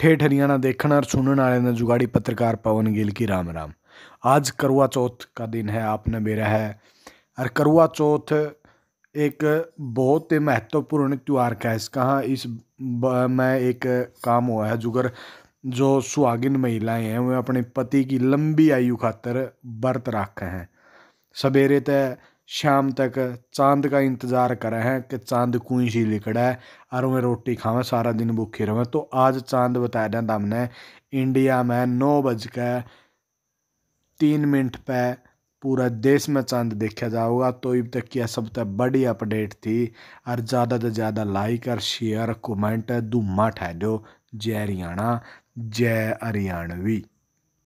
ठेठ हरियाणा देखने और सुनने वाले ने जुगाड़ी पत्रकार पवन गिल की राम राम आज करवा चौथ का दिन है आपने मेरा है और करवा चौथ एक बहुत ही महत्वपूर्ण त्यौहार का है इसका हाँ, इस में एक काम हुआ है जुगर जो सुहागिन महिलाएं हैं वे अपने पति की लंबी आयु खातर व्रत रखे हैं सवेरे तय शाम तक चांद का इंतज़ार करे हैं कि चांद कुई सी लिकड़े और मैं रोटी खावें सारा दिन भूखे रहें तो आज चांद बता दें तुमने इंडिया में नौ बज के तीन मिनट पे पूरा देश में चांद देखा जाओगा तो अब तक की सबसे बड़ी अपडेट थी और ज़्यादा से ज़्यादा लाइक और शेयर कमेंट धूमा दो जय हरियाणा जय हरियाणवी